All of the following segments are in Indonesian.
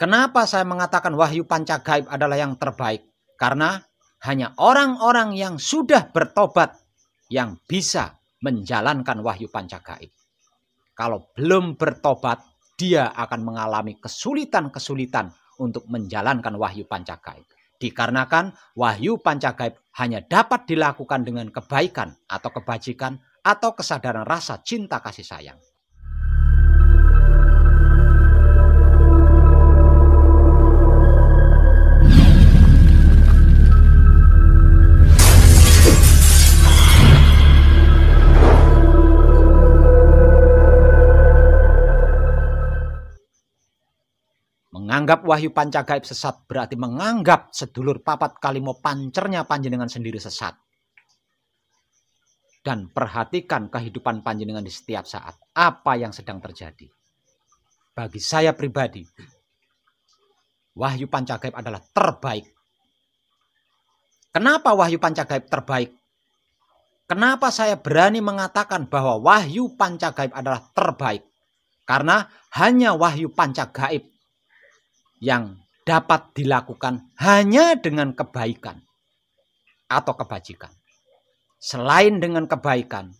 Kenapa saya mengatakan wahyu pancagaib adalah yang terbaik? Karena hanya orang-orang yang sudah bertobat yang bisa menjalankan wahyu pancagaib. Kalau belum bertobat, dia akan mengalami kesulitan-kesulitan untuk menjalankan wahyu pancagaib. Dikarenakan wahyu pancagaib hanya dapat dilakukan dengan kebaikan atau kebajikan atau kesadaran rasa cinta kasih sayang. menganggap wahyu pancagaib sesat berarti menganggap sedulur papat kalimo pancernya panjenengan sendiri sesat. Dan perhatikan kehidupan panjenengan di setiap saat. Apa yang sedang terjadi. Bagi saya pribadi, wahyu pancagaib adalah terbaik. Kenapa wahyu pancagaib terbaik? Kenapa saya berani mengatakan bahwa wahyu panca gaib adalah terbaik? Karena hanya wahyu panca gaib yang dapat dilakukan hanya dengan kebaikan atau kebajikan. Selain dengan kebaikan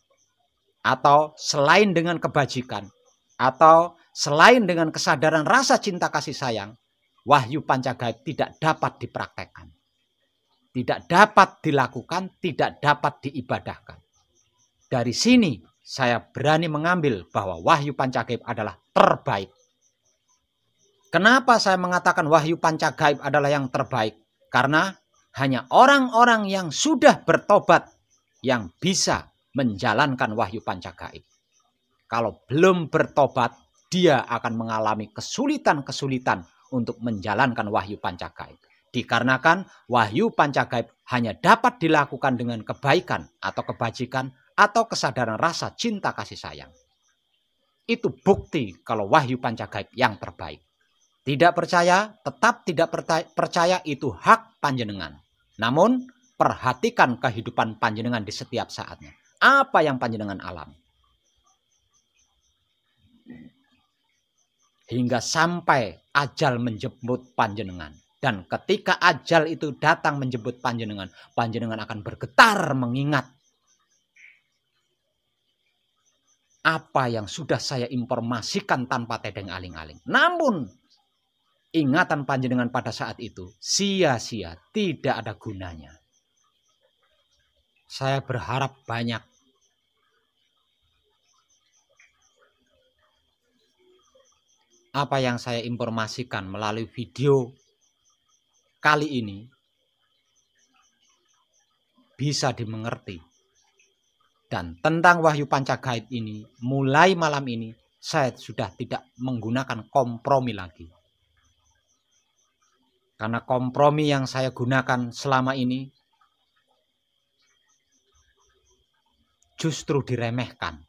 atau selain dengan kebajikan atau selain dengan kesadaran rasa cinta kasih sayang, wahyu pancagai tidak dapat dipraktekkan. Tidak dapat dilakukan, tidak dapat diibadahkan. Dari sini saya berani mengambil bahwa wahyu pancagai adalah terbaik Kenapa saya mengatakan wahyu pancagaib adalah yang terbaik? Karena hanya orang-orang yang sudah bertobat yang bisa menjalankan wahyu pancagaib. Kalau belum bertobat, dia akan mengalami kesulitan-kesulitan untuk menjalankan wahyu pancagaib. Dikarenakan wahyu pancagaib hanya dapat dilakukan dengan kebaikan atau kebajikan atau kesadaran rasa cinta kasih sayang. Itu bukti kalau wahyu pancagaib yang terbaik. Tidak percaya, tetap tidak percaya itu hak panjenengan. Namun, perhatikan kehidupan panjenengan di setiap saatnya. Apa yang panjenengan alam? Hingga sampai ajal menjemput panjenengan. Dan ketika ajal itu datang menjemput panjenengan, panjenengan akan bergetar mengingat apa yang sudah saya informasikan tanpa tedeng aling-aling. Namun ingatan panjenengan pada saat itu sia-sia, tidak ada gunanya. Saya berharap banyak apa yang saya informasikan melalui video kali ini bisa dimengerti. Dan tentang Wahyu pancagait ini, mulai malam ini saya sudah tidak menggunakan kompromi lagi. Karena kompromi yang saya gunakan selama ini justru diremehkan.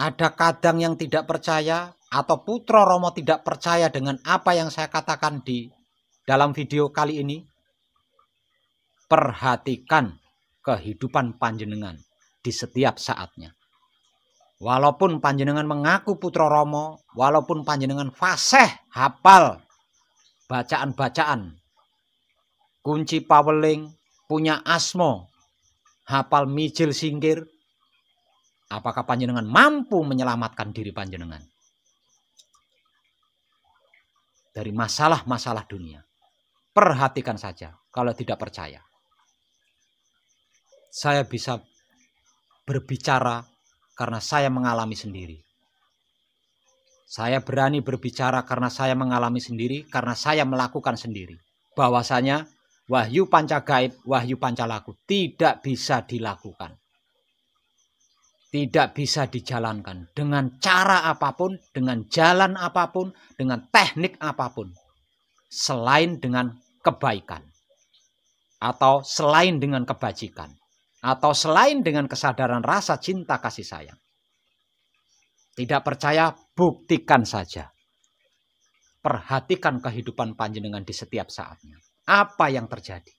Ada kadang yang tidak percaya atau Putra Romo tidak percaya dengan apa yang saya katakan di dalam video kali ini. Perhatikan kehidupan panjenengan di setiap saatnya. Walaupun panjenengan mengaku putra Romo, walaupun panjenengan fasih hafal bacaan-bacaan, kunci paweling, punya asmo, hafal mijil singkir, apakah panjenengan mampu menyelamatkan diri panjenengan dari masalah-masalah dunia? Perhatikan saja kalau tidak percaya. Saya bisa berbicara karena saya mengalami sendiri. Saya berani berbicara karena saya mengalami sendiri, karena saya melakukan sendiri. Bahwasanya wahyu panca gaib, wahyu panca laku tidak bisa dilakukan. Tidak bisa dijalankan dengan cara apapun, dengan jalan apapun, dengan teknik apapun. Selain dengan kebaikan. Atau selain dengan kebajikan. Atau selain dengan kesadaran rasa cinta kasih sayang. Tidak percaya buktikan saja. Perhatikan kehidupan panjenengan di setiap saatnya. Apa yang terjadi?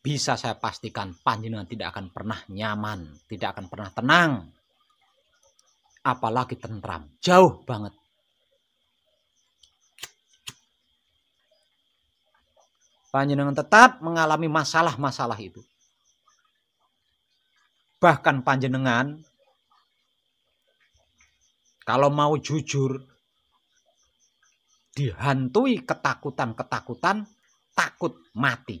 Bisa saya pastikan panjenengan tidak akan pernah nyaman, tidak akan pernah tenang. Apalagi tentram, jauh banget. Panjenengan tetap mengalami masalah-masalah itu. Bahkan panjenengan kalau mau jujur, dihantui ketakutan-ketakutan, takut mati.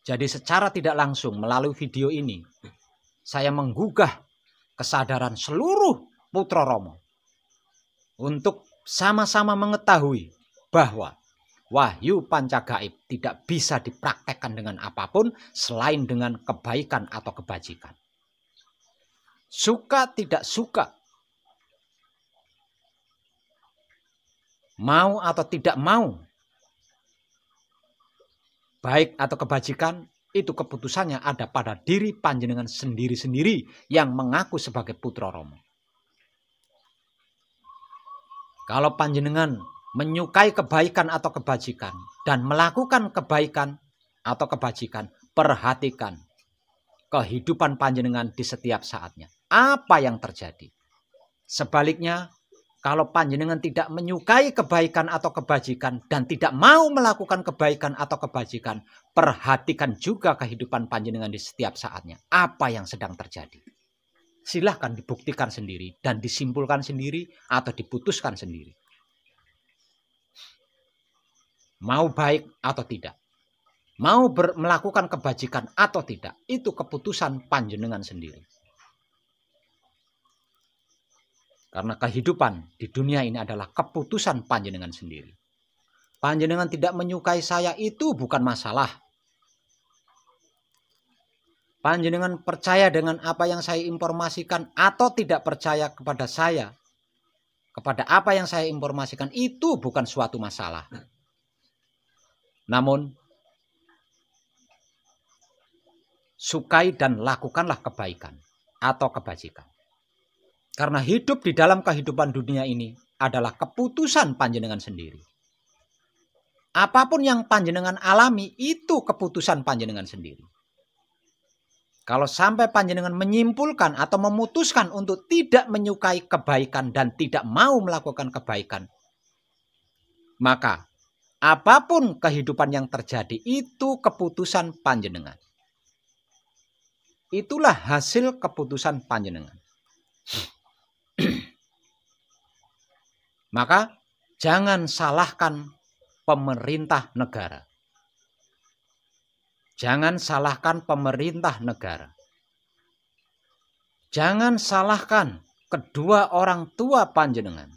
Jadi secara tidak langsung melalui video ini, saya menggugah kesadaran seluruh putra Romo untuk sama-sama mengetahui bahwa wahyu pancagaib tidak bisa dipraktekkan dengan apapun selain dengan kebaikan atau kebajikan. Suka tidak suka. Mau atau tidak mau. Baik atau kebajikan, itu keputusannya ada pada diri panjenengan sendiri-sendiri yang mengaku sebagai putra Romo. Kalau panjenengan menyukai kebaikan atau kebajikan dan melakukan kebaikan atau kebajikan, perhatikan kehidupan panjenengan di setiap saatnya apa yang terjadi. Sebaliknya, kalau panjenengan tidak menyukai kebaikan atau kebajikan dan tidak mau melakukan kebaikan atau kebajikan, perhatikan juga kehidupan panjenengan di setiap saatnya. Apa yang sedang terjadi? Silahkan dibuktikan sendiri dan disimpulkan sendiri atau diputuskan sendiri. Mau baik atau tidak. Mau ber, melakukan kebajikan atau tidak. Itu keputusan panjenengan sendiri. Karena kehidupan di dunia ini adalah keputusan panjenengan sendiri. Panjenengan tidak menyukai saya itu bukan masalah. Panjenengan percaya dengan apa yang saya informasikan atau tidak percaya kepada saya, kepada apa yang saya informasikan itu bukan suatu masalah. Namun, sukai dan lakukanlah kebaikan atau kebajikan. Karena hidup di dalam kehidupan dunia ini adalah keputusan panjenengan sendiri. Apapun yang panjenengan alami itu keputusan panjenengan sendiri. Kalau sampai panjenengan menyimpulkan atau memutuskan untuk tidak menyukai kebaikan dan tidak mau melakukan kebaikan, maka apapun kehidupan yang terjadi itu keputusan panjenengan. Itulah hasil keputusan panjenengan. Maka jangan salahkan pemerintah negara. Jangan salahkan pemerintah negara. Jangan salahkan kedua orang tua panjenengan.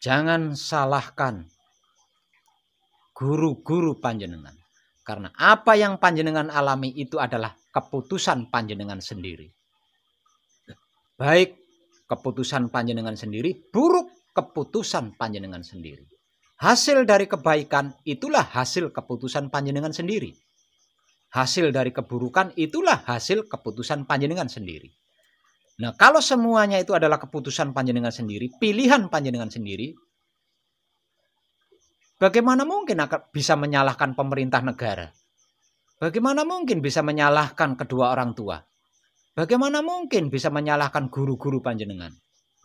Jangan salahkan guru-guru panjenengan. Karena apa yang panjenengan alami itu adalah keputusan panjenengan sendiri. Baik keputusan panjenengan sendiri, buruk keputusan panjenengan sendiri. Hasil dari kebaikan itulah hasil keputusan panjenengan sendiri. Hasil dari keburukan itulah hasil keputusan panjenengan sendiri. Nah, kalau semuanya itu adalah keputusan panjenengan sendiri, pilihan panjenengan sendiri, bagaimana mungkin akan bisa menyalahkan pemerintah negara? Bagaimana mungkin bisa menyalahkan kedua orang tua? Bagaimana mungkin bisa menyalahkan guru-guru panjenengan?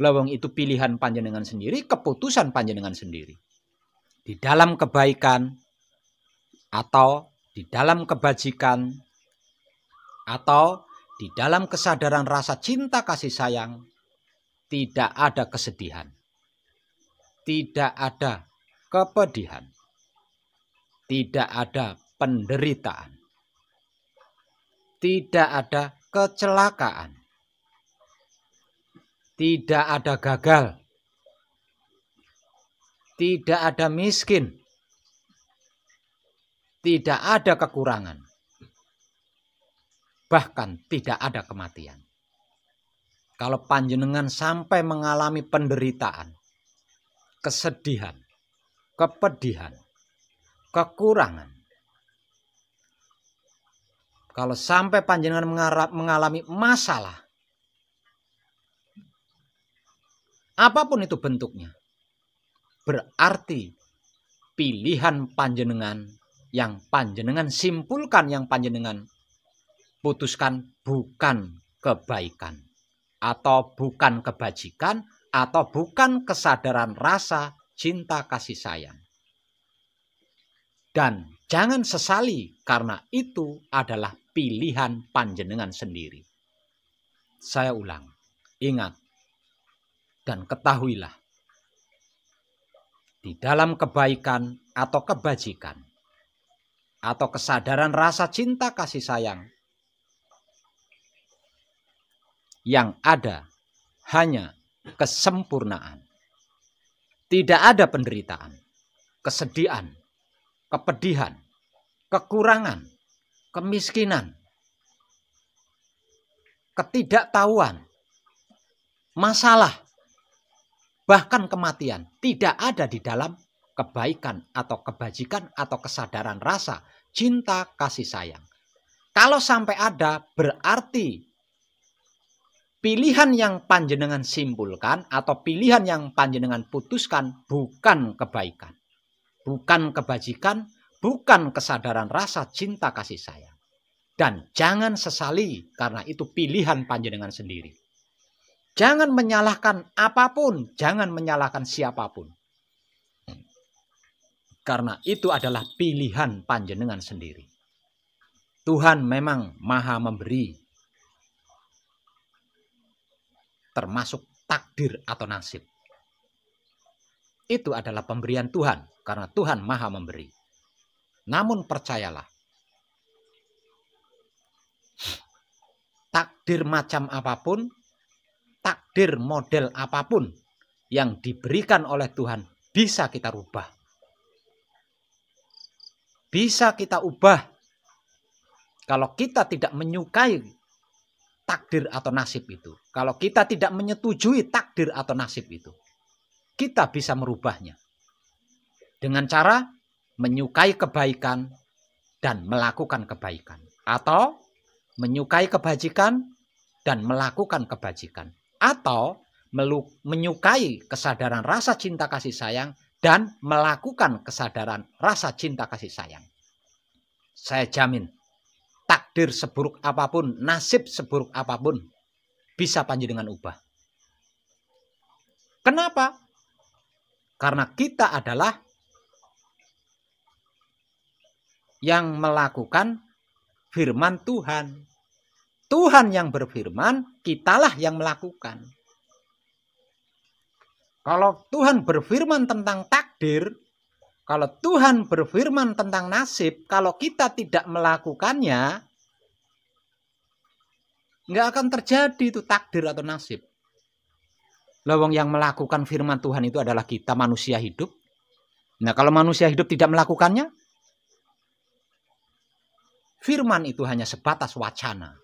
Lawang itu pilihan panjenengan sendiri, keputusan panjenengan sendiri. Di dalam kebaikan atau di dalam kebajikan atau di dalam kesadaran rasa cinta kasih sayang tidak ada kesedihan. Tidak ada kepedihan. Tidak ada penderitaan. Tidak ada kecelakaan. Tidak ada gagal. Tidak ada miskin. Tidak ada kekurangan. Bahkan tidak ada kematian. Kalau panjenengan sampai mengalami penderitaan, kesedihan, kepedihan, kekurangan, kalau sampai panjenengan mengalami masalah, apapun itu bentuknya, berarti pilihan panjenengan yang panjenengan simpulkan, yang panjenengan putuskan bukan kebaikan atau bukan kebajikan atau bukan kesadaran rasa cinta kasih sayang. Dan Jangan sesali karena itu adalah pilihan panjenengan sendiri. Saya ulang, ingat dan ketahuilah di dalam kebaikan atau kebajikan atau kesadaran rasa cinta kasih sayang yang ada hanya kesempurnaan. Tidak ada penderitaan, kesedihan, kepedihan, kekurangan, kemiskinan, ketidaktahuan, masalah, bahkan kematian tidak ada di dalam kebaikan atau kebajikan atau kesadaran rasa cinta kasih sayang. Kalau sampai ada berarti pilihan yang panjenengan simpulkan atau pilihan yang panjenengan putuskan bukan kebaikan bukan kebajikan, bukan kesadaran rasa cinta kasih sayang. Dan jangan sesali karena itu pilihan panjenengan sendiri. Jangan menyalahkan apapun, jangan menyalahkan siapapun. Karena itu adalah pilihan panjenengan sendiri. Tuhan memang maha memberi. Termasuk takdir atau nasib itu adalah pemberian Tuhan karena Tuhan Maha Memberi. Namun percayalah, takdir macam apapun, takdir model apapun yang diberikan oleh Tuhan bisa kita rubah. Bisa kita ubah kalau kita tidak menyukai takdir atau nasib itu. Kalau kita tidak menyetujui takdir atau nasib itu kita bisa merubahnya dengan cara menyukai kebaikan dan melakukan kebaikan atau menyukai kebajikan dan melakukan kebajikan atau menyukai kesadaran rasa cinta kasih sayang dan melakukan kesadaran rasa cinta kasih sayang. Saya jamin takdir seburuk apapun, nasib seburuk apapun bisa dengan ubah. Kenapa? Karena kita adalah yang melakukan firman Tuhan. Tuhan yang berfirman, kitalah yang melakukan. Kalau Tuhan berfirman tentang takdir, kalau Tuhan berfirman tentang nasib, kalau kita tidak melakukannya, nggak akan terjadi itu takdir atau nasib. Lawang yang melakukan firman Tuhan itu adalah kita manusia hidup. Nah, kalau manusia hidup tidak melakukannya, firman itu hanya sebatas wacana.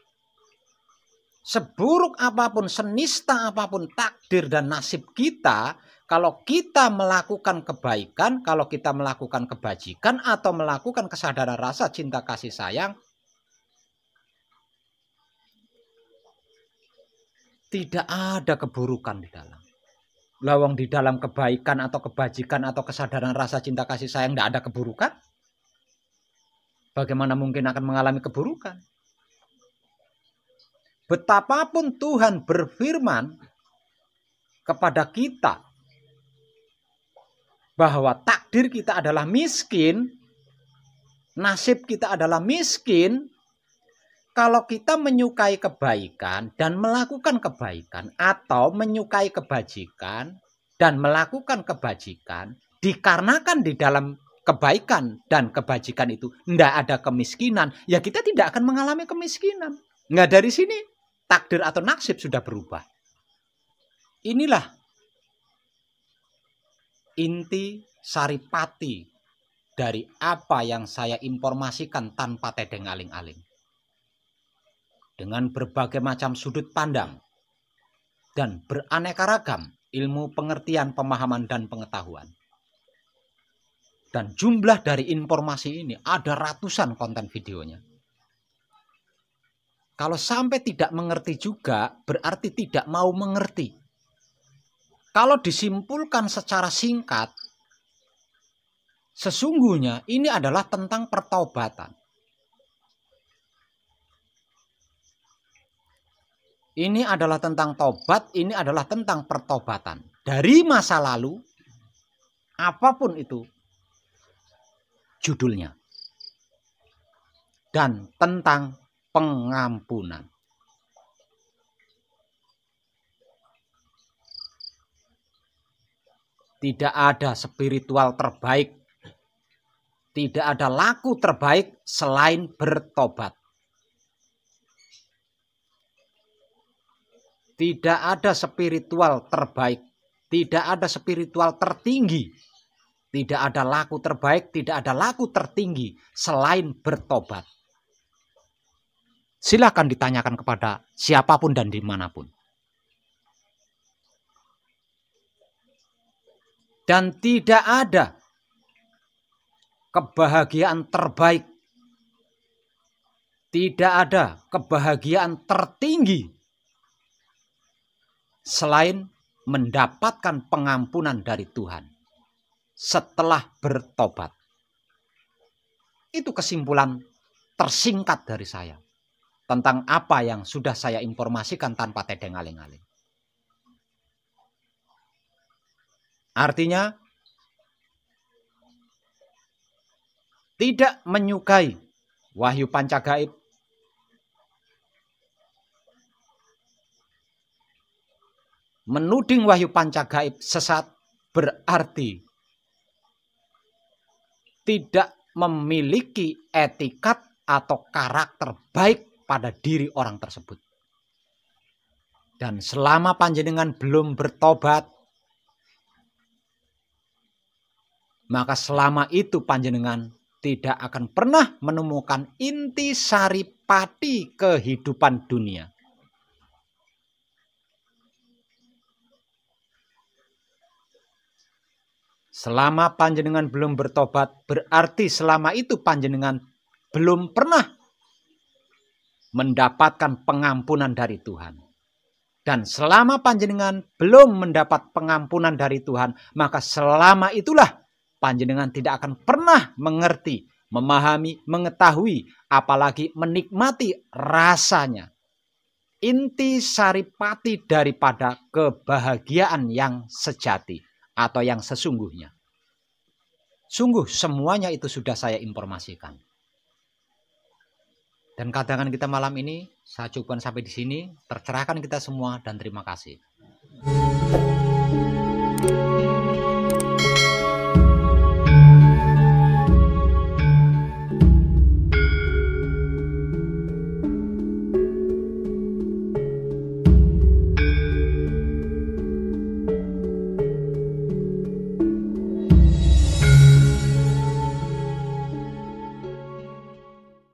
Seburuk apapun, senista apapun takdir dan nasib kita, kalau kita melakukan kebaikan, kalau kita melakukan kebajikan atau melakukan kesadaran rasa cinta kasih sayang, tidak ada keburukan di dalam. Lawang di dalam kebaikan atau kebajikan atau kesadaran rasa cinta kasih sayang tidak ada keburukan. Bagaimana mungkin akan mengalami keburukan? Betapapun Tuhan berfirman kepada kita bahwa takdir kita adalah miskin, nasib kita adalah miskin, kalau kita menyukai kebaikan dan melakukan kebaikan atau menyukai kebajikan dan melakukan kebajikan dikarenakan di dalam kebaikan dan kebajikan itu tidak ada kemiskinan ya kita tidak akan mengalami kemiskinan nggak dari sini takdir atau nasib sudah berubah inilah inti saripati dari apa yang saya informasikan tanpa tedeng aling-aling dengan berbagai macam sudut pandang dan beraneka ragam ilmu pengertian, pemahaman, dan pengetahuan. Dan jumlah dari informasi ini ada ratusan konten videonya. Kalau sampai tidak mengerti juga, berarti tidak mau mengerti. Kalau disimpulkan secara singkat, sesungguhnya ini adalah tentang pertobatan. Ini adalah tentang tobat, ini adalah tentang pertobatan. Dari masa lalu, apapun itu judulnya. Dan tentang pengampunan. Tidak ada spiritual terbaik. Tidak ada laku terbaik selain bertobat. Tidak ada spiritual terbaik, tidak ada spiritual tertinggi, tidak ada laku terbaik, tidak ada laku tertinggi selain bertobat. Silahkan ditanyakan kepada siapapun dan dimanapun. Dan tidak ada kebahagiaan terbaik. Tidak ada kebahagiaan tertinggi selain mendapatkan pengampunan dari Tuhan setelah bertobat. Itu kesimpulan tersingkat dari saya tentang apa yang sudah saya informasikan tanpa tedeng aling-aling. Artinya, tidak menyukai wahyu pancagaib menuding wahyu panca gaib sesat berarti tidak memiliki etikat atau karakter baik pada diri orang tersebut. Dan selama panjenengan belum bertobat, maka selama itu panjenengan tidak akan pernah menemukan inti sari pati kehidupan dunia. Selama panjenengan belum bertobat, berarti selama itu panjenengan belum pernah mendapatkan pengampunan dari Tuhan. Dan selama panjenengan belum mendapat pengampunan dari Tuhan, maka selama itulah panjenengan tidak akan pernah mengerti, memahami, mengetahui, apalagi menikmati rasanya. Inti saripati daripada kebahagiaan yang sejati atau yang sesungguhnya. Sungguh semuanya itu sudah saya informasikan. Dan kadangan kita malam ini, saya cukupkan sampai di sini. Tercerahkan kita semua dan terima kasih.